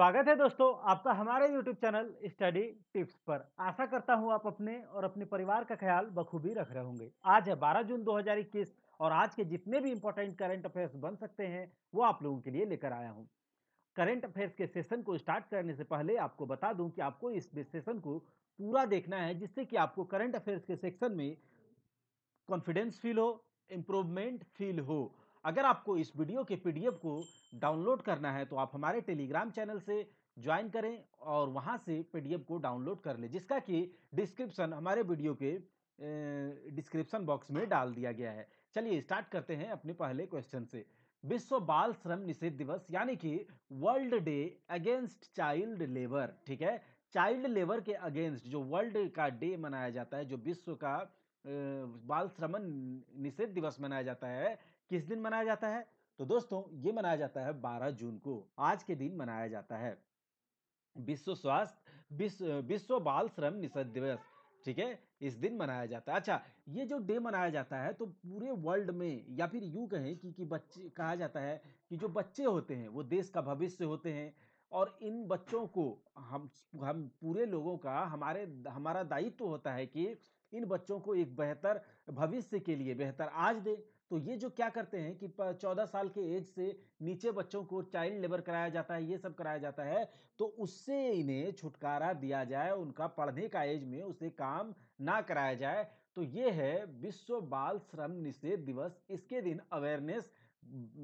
स्वागत है दोस्तों आपका हमारे यूट्यूब चैनल स्टडी टिप्स पर आशा करता हूँ आप अपने और अपने परिवार का ख्याल बखूबी रख रहे होंगे आज है 12 जून 2021 और आज के जितने भी इंपॉर्टेंट करंट अफेयर्स बन सकते हैं वो आप लोगों के लिए लेकर आया हूँ करंट अफेयर्स के सेशन को स्टार्ट करने से पहले आपको बता दूं कि आपको इस सेशन को पूरा देखना है जिससे कि आपको करंट अफेयर्स के सेक्शन में कॉन्फिडेंस फील हो इम्प्रूवमेंट फील हो अगर आपको इस वीडियो के पीडीएफ को डाउनलोड करना है तो आप हमारे टेलीग्राम चैनल से ज्वाइन करें और वहां से पीडीएफ को डाउनलोड कर लें जिसका कि डिस्क्रिप्शन हमारे वीडियो के डिस्क्रिप्शन बॉक्स में डाल दिया गया है चलिए स्टार्ट करते हैं अपने पहले क्वेश्चन से विश्व बाल श्रम निषेध दिवस यानी कि world day against child labour ठीक है चाइल्ड लेबर के अगेंस्ट जो वर्ल्ड का डे मनाया जाता है जो विश्व का बाल श्रमण निषेध दिवस मनाया जाता है किस दिन मनाया जाता है तो दोस्तों ये मनाया जाता है 12 जून को आज के दिन मनाया जाता है विश्व स्वास्थ्य विश्व बाल श्रम निषेध दिवस ठीक है इस दिन मनाया जाता है अच्छा ये जो डे मनाया जाता है तो पूरे वर्ल्ड में या फिर यूं कहें कि कि बच्चे कहा जाता है कि जो बच्चे होते हैं वो देश का भविष्य होते हैं और इन बच्चों को हम हम पूरे लोगों का हमारे हमारा दायित्व होता है कि इन बच्चों को एक बेहतर भविष्य के लिए बेहतर आज दें तो ये जो क्या करते हैं कि चौदह साल के एज से नीचे बच्चों को चाइल्ड लेबर कराया जाता है ये सब कराया जाता है तो उससे इन्हें छुटकारा दिया जाए उनका पढ़ने का एज में उसे काम ना कराया जाए तो ये है विश्व बाल श्रम निषेध दिवस इसके दिन अवेयरनेस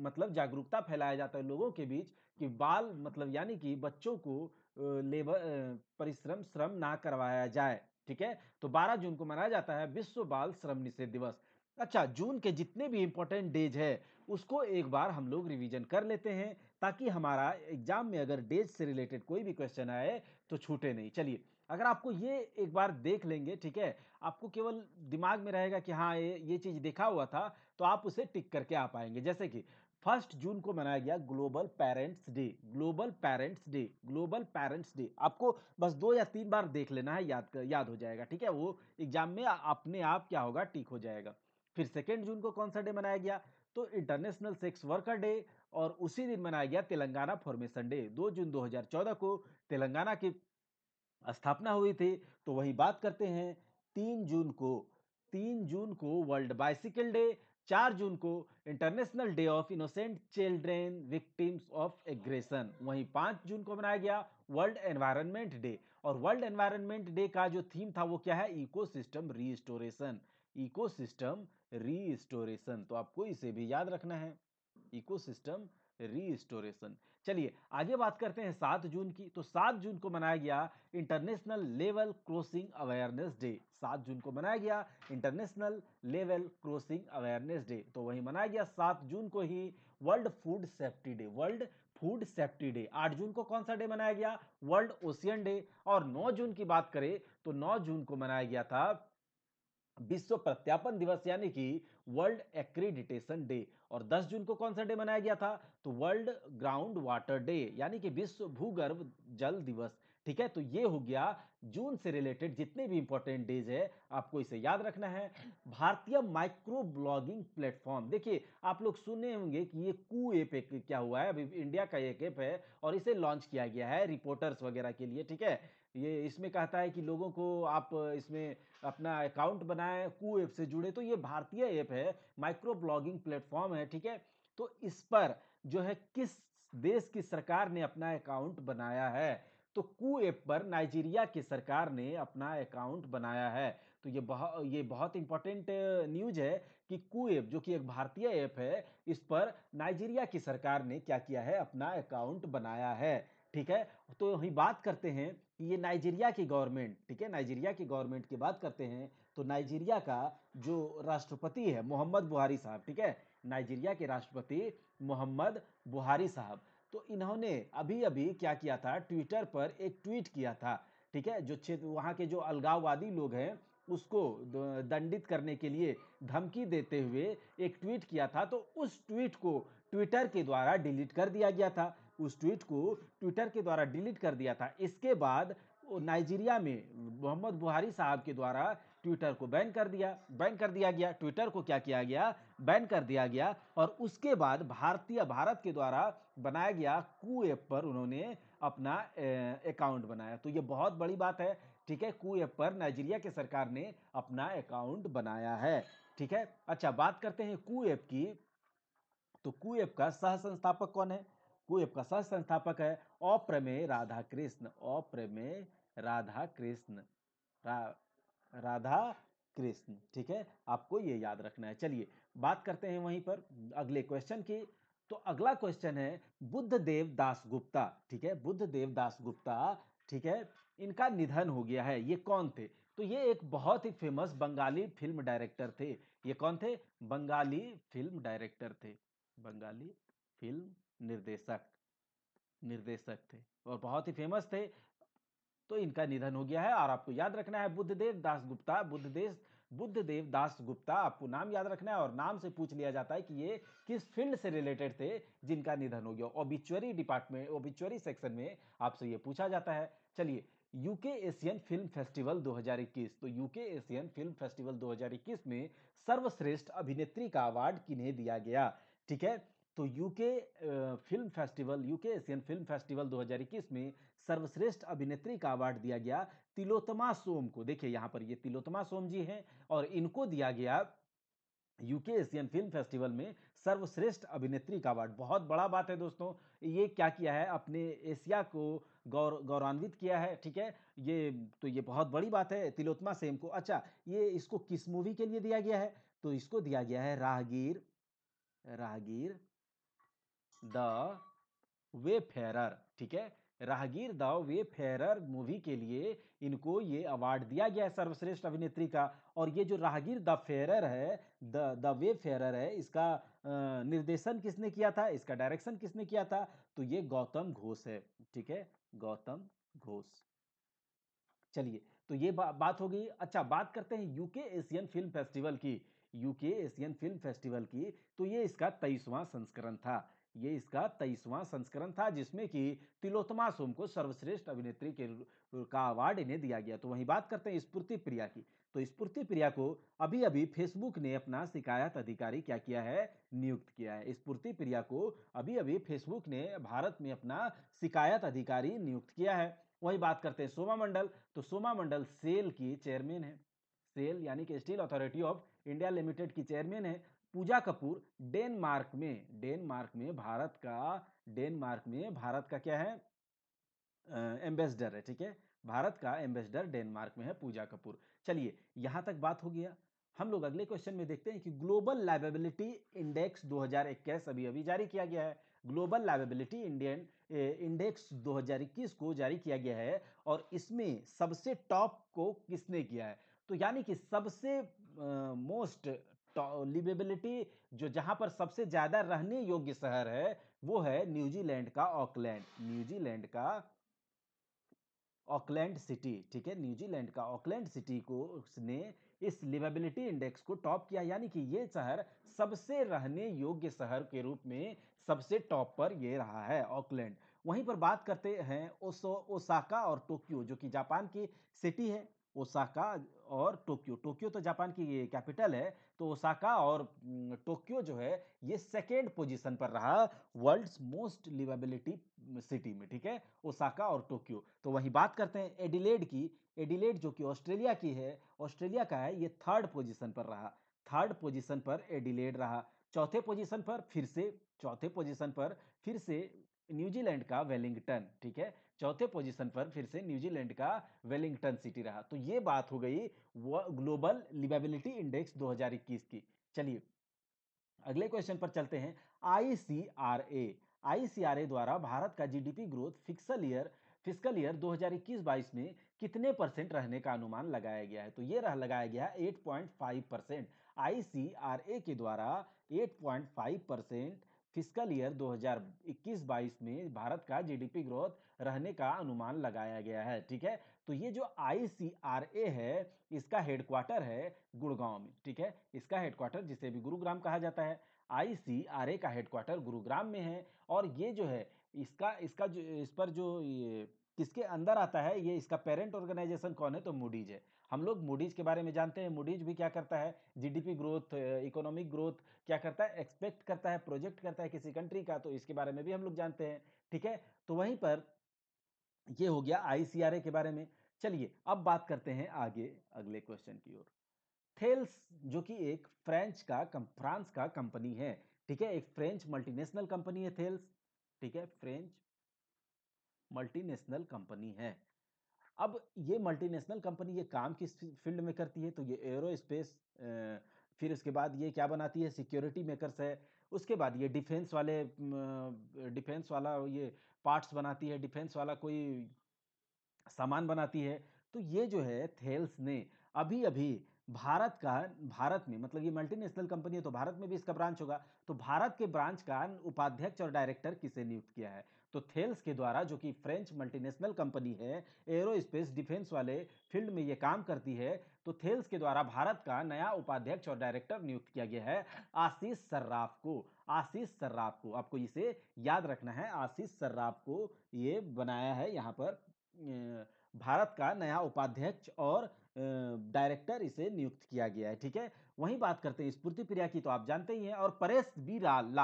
मतलब जागरूकता फैलाया जाता है लोगों के बीच कि बाल मतलब यानी कि बच्चों को लेबर परिश्रम श्रम ना करवाया जाए ठीक है तो 12 जून को मनाया जाता है विश्व बाल श्रम निषेध दिवस अच्छा जून के जितने भी इम्पोर्टेंट डेज है उसको एक बार हम लोग रिवीजन कर लेते हैं ताकि हमारा एग्जाम में अगर डेज से रिलेटेड कोई भी क्वेश्चन आए तो छूटे नहीं चलिए अगर आपको ये एक बार देख लेंगे ठीक है आपको केवल दिमाग में रहेगा कि हाँ ये ये चीज़ देखा हुआ था तो आप उसे टिक करके आ पाएंगे जैसे कि फर्स्ट जून को मनाया गया global parents day global parents day global parents day आपको बस दो या तीन बार देख लेना है याद याद हो जाएगा ठीक है वो एग्जाम में अपने आप क्या होगा टिक हो जाएगा फिर सेकेंड जून को कौन सा डे मनाया गया तो इंटरनेशनल सेक्स वर्कर डे और उसी दिन मनाया गया तेलंगाना फॉर्मेशन डे दो जून 2014 को तेलंगाना की स्थापना हुई थी तो वही बात करते हैं तीन जून को तीन जून को वर्ल्ड बाइसिकल डे चार जून को international day of innocent children victims of aggression वहीं पाँच जून को मनाया गया वर्ल्ड एनवायरनमेंट डे और वर्ल्ड एनवायरनमेंट डे का जो थीम था वो क्या है इकोसिस्टम रिस्टोरेशन इकोसिस्टम रीस्टोरेशन तो आपको इसे भी याद रखना है इकोसिस्टम रीस्टोरेशन चलिए आगे बात करते हैं सात जून की तो सात जून को मनाया गया international level crossing awareness day सात जून को मनाया गया international level crossing awareness day तो वही मनाया गया सात जून को ही world food safety day world food safety day आठ जून को कौन सा डे मनाया गया वर्ल्ड ओशियन डे और नौ जून की बात करें तो नौ जून को मनाया गया था विश्व प्रत्यापन दिवस यानी कि वर्ल्ड एक्रीडिटेशन डे और 10 जून को कौन सा डे मनाया गया था तो वर्ल्ड ग्राउंड वाटर डे यानी कि विश्व भूगर्भ जल दिवस ठीक है तो ये हो गया जून से रिलेटेड जितने भी इंपॉर्टेंट डेज है आपको इसे याद रखना है भारतीय माइक्रो ब्लॉगिंग प्लेटफॉर्म देखिए आप लोग सुने होंगे कि ये कू एप एक क्या हुआ है अभी इंडिया का एक ऐप है और इसे लॉन्च किया गया है रिपोर्टर्स वगैरह के लिए ठीक है ये इसमें कहता है कि लोगों को आप इसमें अपना अकाउंट बनाएं कू ऐप से जुड़े तो ये भारतीय ऐप है माइक्रो ब्लॉगिंग प्लेटफॉर्म है ठीक है तो इस पर जो है किस देश की सरकार ने अपना अकाउंट बनाया है तो कू ऐप पर नाइजीरिया की सरकार ने अपना अकाउंट बनाया है तो ये बहुत ये बहुत इंपॉर्टेंट न्यूज है कि कू ऐप जो कि एक भारतीय ऐप है इस पर नाइजीरिया की सरकार ने क्या किया है अपना अकाउंट बनाया है ठीक है तो वहीं बात करते हैं ये नाइजीरिया की गवर्नमेंट ठीक है नाइजीरिया की गवर्नमेंट की बात करते हैं तो नाइजीरिया का जो राष्ट्रपति है मोहम्मद बुहारी साहब ठीक है नाइजीरिया के राष्ट्रपति मोहम्मद बुहारी साहब तो इन्होंने अभी अभी क्या किया था ट्विटर पर एक ट्वीट किया था ठीक है जो क्षेत्र वहाँ के जो अलगाववादी लोग हैं उसको दंडित करने के लिए धमकी देते हुए एक ट्वीट किया था तो उस ट्वीट को ट्विटर के द्वारा डिलीट कर दिया गया था उस ट्वीट को ट्विटर के द्वारा डिलीट कर दिया था इसके बाद नाइजीरिया में मोहम्मद बुहारी साहब के द्वारा ट्विटर को बैन कर दिया बैन कर दिया गया ट्विटर को क्या किया गया बैन कर दिया गया और उसके बाद भारतीय भारत के द्वारा बनाया गया कू ऐप पर उन्होंने अपना अकाउंट बनाया तो ये बहुत बड़ी बात है ठीक है कू ऐप पर नाइजीरिया के सरकार ने अपना अकाउंट बनाया है ठीक है अच्छा बात करते हैं कू ऐप की तो कू ऐप का सह संस्थापक कौन है कुएब का सह संस्थापक है अप्रमेय राधा कृष्ण अप्रमेय राधा कृष्ण रा, राधा कृष्ण ठीक है आपको ये याद रखना है चलिए बात करते हैं वहीं पर अगले क्वेश्चन की तो अगला क्वेश्चन है बुद्ध देव दास गुप्ता ठीक है बुद्ध देव दास गुप्ता ठीक है इनका निधन हो गया है ये कौन थे तो ये एक बहुत ही फेमस बंगाली फिल्म डायरेक्टर थे ये कौन थे बंगाली फिल्म डायरेक्टर थे बंगाली फिल्म निर्देशक निर्देशक थे और बहुत ही फेमस थे तो इनका निधन हो गया है और आपको याद रखना है बुद्धदेव दास गुप्ता बुद्धदेव बुद्धदेव दास गुप्ता आपको नाम याद रखना है और नाम से पूछ लिया जाता है कि ये किस फील्ड से रिलेटेड थे जिनका निधन हो गया ओबिचुअरी डिपार्टमेंट ओबिचुअरी सेक्शन में आपसे ये पूछा जाता है चलिए यूके एशियन फिल्म फेस्टिवल 2021 तो यूके एशियन फिल्म फेस्टिवल 2021 में सर्वश्रेष्ठ अभिनेत्री का अवार्ड किन्हें दिया गया ठीक है तो UK film festival UK Asian film festival 2021 में सर्वश्रेष्ठ अभिनेत्री का अवार्ड दिया गया तिलोत्मा सोम को देखिए यहाँ पर ये तिलोत्मा सोम जी हैं और इनको दिया गया यूके एशियन फिल्म फेस्टिवल में सर्वश्रेष्ठ अभिनेत्री का अवार्ड बहुत बड़ा बात है दोस्तों ये क्या किया है अपने एशिया को गौर गौरवान्वित किया है ठीक है ये तो ये बहुत बड़ी बात है तिलोत्मा सेम को अच्छा ये इसको किस मूवी के लिए दिया गया है तो इसको दिया गया है राहगीर राहगीर द वे फेरर ठीक है राहगीर द वे फेरर मूवी के लिए इनको ये अवार्ड दिया गया है सर्वश्रेष्ठ अभिनेत्री का और ये जो राहगीर द फेरर है द द वे फेरर है इसका निर्देशन किसने किया था इसका डायरेक्शन किसने किया था तो ये गौतम घोष है ठीक है गौतम घोष चलिए तो ये बा, बात हो गई अच्छा बात करते हैं यूके एशियन फिल्म फेस्टिवल की यूके एशियन फिल्म फेस्टिवल की तो ये इसका तेईसवां संस्करण था ये इसका तेईसवां संस्करण था जिसमें कि तिलोत्तमा सोम को सर्वश्रेष्ठ अभिनेत्री के का अवार्ड इन्हें दिया गया तो वहीं बात करते हैं स्फूर्ति प्रिया की तो स्फूर्ति प्रिया को अभी अभी फेसबुक ने अपना शिकायत अधिकारी क्या किया है नियुक्त किया है स्फूर्ति प्रिया को अभी अभी फेसबुक ने भारत में अपना शिकायत अधिकारी नियुक्त किया है वही बात करते हैं सोमा मंडल तो सोमा मंडल सेल की चेयरमैन है सेल यानी कि steel authority of India limited की चेयरमैन है पूजा कपूर डेनमार्क में डेनमार्क में भारत का डेनमार्क में भारत का क्या है एम्बेसडर है ठीक है भारत का एम्बेसडर डेनमार्क में है पूजा कपूर चलिए यहां तक बात हो गया हम लोग अगले क्वेश्चन में देखते हैं कि ग्लोबल लाइबिलिटी इंडेक्स 2021 अभी अभी जारी किया गया है ग्लोबल लाइबिलिटी इंडियन इंडेक्स 2021 को जारी किया गया है और इसमें सबसे टॉप को किसने किया है तो यानी कि सबसे मोस्ट तो, लिवेबिलिटी जो जहां पर सबसे ज्यादा रहने योग्य शहर है वो है न्यूजीलैंड का ऑकलैंड न्यूजीलैंड का ऑकलैंड सिटी ठीक है न्यूजीलैंड का ऑकलैंड सिटी को उसने इस लिवेबिलिटी इंडेक्स को टॉप किया यानी कि ये शहर सबसे रहने योग्य शहर के रूप में सबसे टॉप पर ये रहा है ऑकलैंड वहीं पर बात करते हैं ओसो ओसाका और टोक्यो जो कि जापान की सिटी है ओसाका और टोक्यो टोक्यो तो जापान की कैपिटल है तो ओसाका और टोक्यो जो है ये सेकेंड पोजीशन पर रहा वर्ल्ड्स मोस्ट लिवेबिलिटी सिटी में ठीक है ओसाका और टोक्यो तो वहीं बात करते हैं एडिलेड की एडिलेड जो कि ऑस्ट्रेलिया की है ऑस्ट्रेलिया का है ये थर्ड पोजिशन पर रहा थर्ड पोजिशन पर एडिलेड रहा चौथे पोजीशन पर फिर से चौथे पोजीशन पर फिर से न्यूजीलैंड का वेलिंगटन ठीक है चौथे पोजीशन पर फिर से न्यूजीलैंड का वेलिंगटन सिटी रहा तो ये बात हो गई ग्लोबल लिवेबिलिटी इंडेक्स 2021 की चलिए अगले क्वेश्चन पर चलते हैं आईसीआरए आईसीआरए द्वारा भारत का GDP growth fiscal year fiscal year 2021-22 में कितने परसेंट रहने का अनुमान लगाया गया है तो ये रह लगाया गया है 8.5 परसेंट आई के द्वारा 8.5 परसेंट फिस्कल ईयर 2021-22 में भारत का जीडीपी ग्रोथ रहने का अनुमान लगाया गया है ठीक है तो ये जो आईसीआरए है इसका हेडक्वार्टर है गुड़गांव में ठीक है इसका हेडक्वार्टर जिसे भी गुरुग्राम कहा जाता है आईसीआरए का हेडक्वार्टर गुरुग्राम में है और ये जो है इसका इसका जो इस पर जो ये किसके अंदर आता है ये इसका पेरेंट ऑर्गेनाइजेशन कौन है तो मूडीज है हम लोग मूडीज के बारे में जानते हैं मूडीज भी क्या करता है जीडीपी ग्रोथ इकोनॉमिक ग्रोथ क्या करता है एक्सपेक्ट करता है प्रोजेक्ट करता है किसी कंट्री का तो इसके बारे में भी हम लोग जानते हैं ठीक है तो वहीं पर ये हो गया आईसीआरए के बारे में चलिए अब बात करते हैं आगे अगले क्वेश्चन की ओर थेल्स जो कि एक फ्रेंच का फ्रांस का कंपनी है ठीक है एक फ्रेंच मल्टीनेशनल कंपनी है थेल्स ठीक है फ्रेंच मल्टीनेशनल कंपनी है अब ये मल्टीनेशनल कंपनी ये काम किस फील्ड में करती है तो ये स्पेस फिर उसके बाद ये क्या बनाती है सिक्योरिटी मेकर्स है उसके बाद ये डिफेंस वाले डिफेंस वाला ये पार्ट्स बनाती है डिफेंस वाला कोई सामान बनाती है तो ये जो है थेल्स ने अभी अभी भारत का भारत में मतलब ये मल्टीनेशनल कंपनी है तो भारत में भी इसका ब्रांच होगा तो भारत के ब्रांच का उपाध्यक्ष और डायरेक्टर किसे नियुक्त किया है तो थेल्स के द्वारा जो कि फ्रेंच मल्टीनेशनल कंपनी है एरोस्पेस डिफेंस वाले फील्ड में ये काम करती है तो थेल्स के द्वारा भारत का नया उपाध्यक्ष और डायरेक्टर नियुक्त किया गया है आशीष सर्राफ को आशीष सर्राफ को आपको इसे याद रखना है आशीष सर्राफ को ये बनाया है यहाँ पर भारत का नया उपाध्यक्ष और डायरेक्टर इसे नियुक्त किया गया है ठीक है वहीं बात करते हैं स्पूर्ति प्रिया की तो आप जानते ही हैं और परेश बी लाल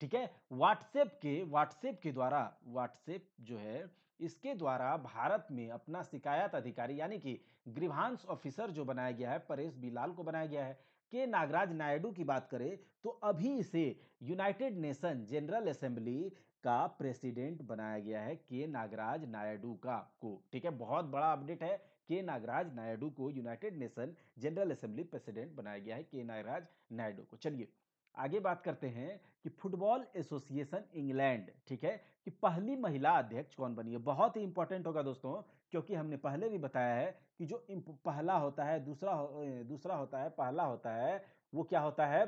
ठीक है व्हाट्सएप के व्हाट्सएप के द्वारा व्हाट्सएप जो है इसके द्वारा भारत में अपना शिकायत अधिकारी यानी कि ग्रीवांस ऑफिसर जो बनाया गया है परेश बिलाल को बनाया गया है के नागराज नायडू की बात करें तो अभी इसे यूनाइटेड नेशन जनरल असेंबली का प्रेसिडेंट बनाया गया है के नागराज नायडू का को ठीक है बहुत बड़ा अपडेट है के नागराज नायडू को United Nation General Assembly president बनाया गया है के नागराज नायडू को चलिए आगे बात करते हैं कि फुटबॉल एसोसिएशन इंग्लैंड ठीक है कि पहली महिला अध्यक्ष कौन बनी है बहुत ही इंपॉर्टेंट होगा दोस्तों क्योंकि हमने पहले भी बताया है कि जो पहला होता है दूसरा दूसरा होता है पहला होता है वो क्या होता है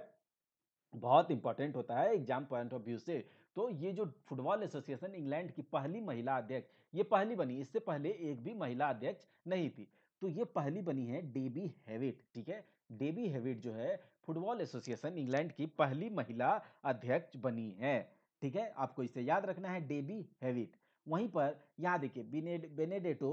बहुत इंपॉर्टेंट होता है एग्जाम पॉइंट ऑफ व्यू से तो ये जो फुटबॉल एसोसिएशन इंग्लैंड की पहली महिला अध्यक्ष ये पहली बनी इससे पहले एक भी महिला अध्यक्ष नहीं थी तो ये पहली बनी है डेबी हैविट ठीक है डेबी हैविट जो है फुटबॉल एसोसिएशन इंग्लैंड की पहली महिला अध्यक्ष बनी है ठीक है आपको इसे याद रखना है डेबी हैविट वहीं पर यहाँ देखिए बेनेडेटो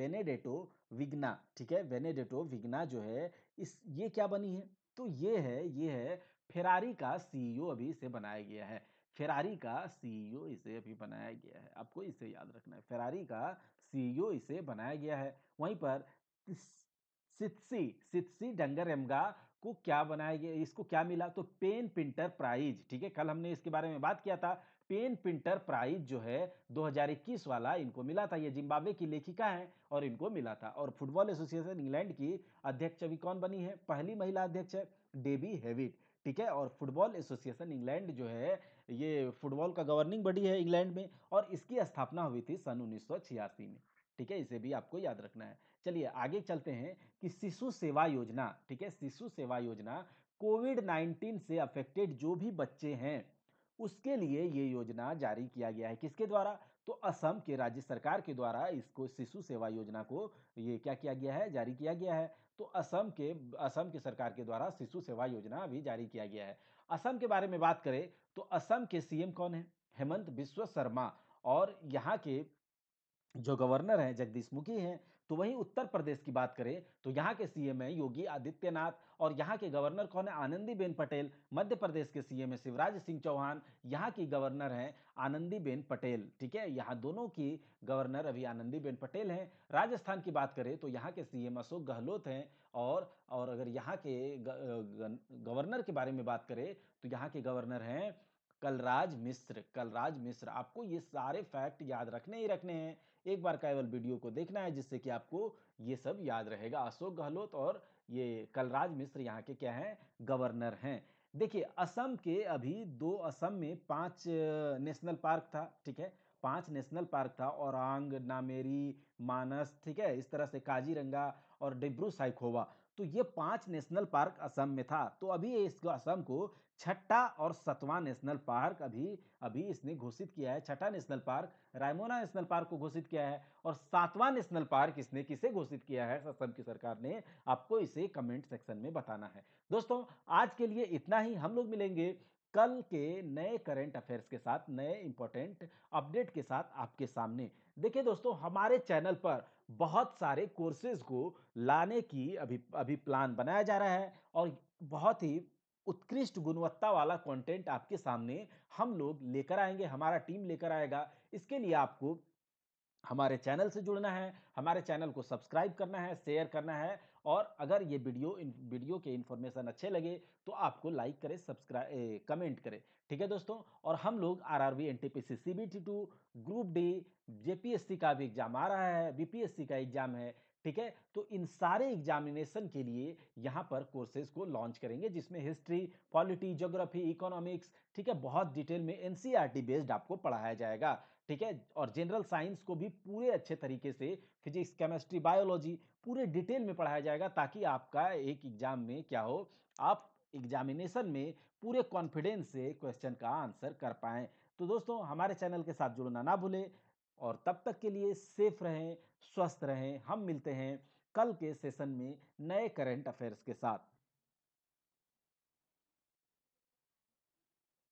बेनेडेटो विग्ना ठीक है बेनेडेटो विग्ना जो है इस ये क्या बनी है तो ये है ये है फेरारी का सीईओ अभी इसे बनाया गया है फेरारी का सीईओ इसे अभी बनाया गया है आपको इसे याद रखना है फेरारी का सीईओ इसे बनाया गया है वहीं पर सित्सी सित्सी डंगर एमगा को क्या बनाया गया इसको क्या मिला तो पेन पिंटर प्राइज ठीक है कल हमने इसके बारे में बात किया था पेन पिंटर प्राइज जो है 2021 वाला इनको मिला था ये जिम्बाब्वे की लेखिका है और इनको मिला था और फुटबॉल एसोसिएशन इंग्लैंड की अध्यक्ष अभी कौन बनी है पहली महिला अध्यक्ष है डेबी हेविट ठीक है और फुटबॉल एसोसिएशन इंग्लैंड जो है ये फुटबॉल का गवर्निंग बॉडी है इंग्लैंड में और इसकी स्थापना हुई थी सन उन्नीस में ठीक है इसे भी आपको याद रखना है चलिए आगे चलते हैं कि शिशु सेवा योजना ठीक है शिशु सेवा योजना कोविड नाइन्टीन से अफेक्टेड जो भी बच्चे हैं उसके लिए ये योजना जारी किया गया है किसके द्वारा तो असम के राज्य सरकार के द्वारा इसको शिशु सेवा योजना को ये क्या किया गया है जारी किया गया है तो असम के असम के सरकार के द्वारा शिशु सेवा योजना भी जारी किया गया है असम के बारे में बात करें तो असम के सीएम कौन है हेमंत बिश्व शर्मा और यहाँ के जो गवर्नर हैं जगदीश मुखी हैं तो वहीं उत्तर प्रदेश की बात करें तो यहाँ के सीएम है योगी आदित्यनाथ और यहाँ के गवर्नर कौन है आनंदीबेन पटेल मध्य प्रदेश के सीएम है शिवराज सिंह चौहान यहाँ की गवर्नर हैं आनंदीबेन पटेल ठीक है यहाँ दोनों की गवर्नर अभी आनंदीबेन पटेल हैं राजस्थान की बात करें तो यहाँ के सीएम अशोक गहलोत हैं और और अगर यहाँ के गवर्नर के बारे में बात करें तो यहाँ के गवर्नर हैं कलराज मिश्र कलराज मिश्र आपको ये सारे फैक्ट याद रखने ही रखने हैं एक बार केवल वीडियो को देखना है जिससे कि आपको ये सब याद रहेगा अशोक गहलोत और ये कलराज मिश्र यहाँ के क्या हैं गवर्नर हैं देखिए असम के अभी दो असम में पांच नेशनल पार्क था ठीक है पांच नेशनल पार्क था औरंग नामेरी मानस ठीक है इस तरह से काजीरंगा और डिब्रू साइकोवा तो ये पांच नेशनल पार्क असम में था तो अभी इस असम को छठा और सतवा नेशनल पार्क अभी अभी इसने घोषित किया है छठा national park Raimona national park को घोषित किया है और सातवा नेशनल पार्क इसने किसे घोषित किया है असम की सरकार ने आपको इसे कमेंट सेक्शन में बताना है दोस्तों आज के लिए इतना ही हम लोग मिलेंगे कल के नए करंट अफेयर्स के साथ नए इंपॉर्टेंट अपडेट के साथ आपके सामने देखिए दोस्तों हमारे चैनल पर बहुत सारे कोर्सेज को लाने की अभी अभी प्लान बनाया जा रहा है और बहुत ही उत्कृष्ट गुणवत्ता वाला कंटेंट आपके सामने हम लोग लेकर आएंगे हमारा टीम लेकर आएगा इसके लिए आपको हमारे चैनल से जुड़ना है हमारे चैनल को सब्सक्राइब करना है शेयर करना है और अगर ये वीडियो इन वीडियो के इन्फॉर्मेशन अच्छे लगे तो आपको लाइक करें सब्सक्राइब कमेंट करें ठीक है दोस्तों और हम लोग R R V N T P C C B T two group D C का भी एग्जाम आ रहा है सी का एग्जाम है ठीक है तो इन सारे एग्जामिनेशन के लिए यहाँ पर कोर्सेज को लॉन्च करेंगे जिसमें हिस्ट्री पॉलिटी जोग्राफी इकोनॉमिक्स ठीक है बहुत डिटेल में एन बेस्ड e आपको पढ़ाया जाएगा ठीक है और जनरल साइंस को भी पूरे अच्छे तरीके से फिजिक्स केमिस्ट्री बायोलॉजी पूरे डिटेल में पढ़ाया जाएगा ताकि आपका एक एग्जाम में क्या हो आप एग्जामिनेशन में पूरे कॉन्फिडेंस से क्वेश्चन का आंसर कर पाएँ तो दोस्तों हमारे चैनल के साथ जुड़ना ना भूलें और तब तक के लिए सेफ रहें स्वस्थ रहें हम मिलते हैं कल के सेशन में नए करंट अफेयर्स के साथ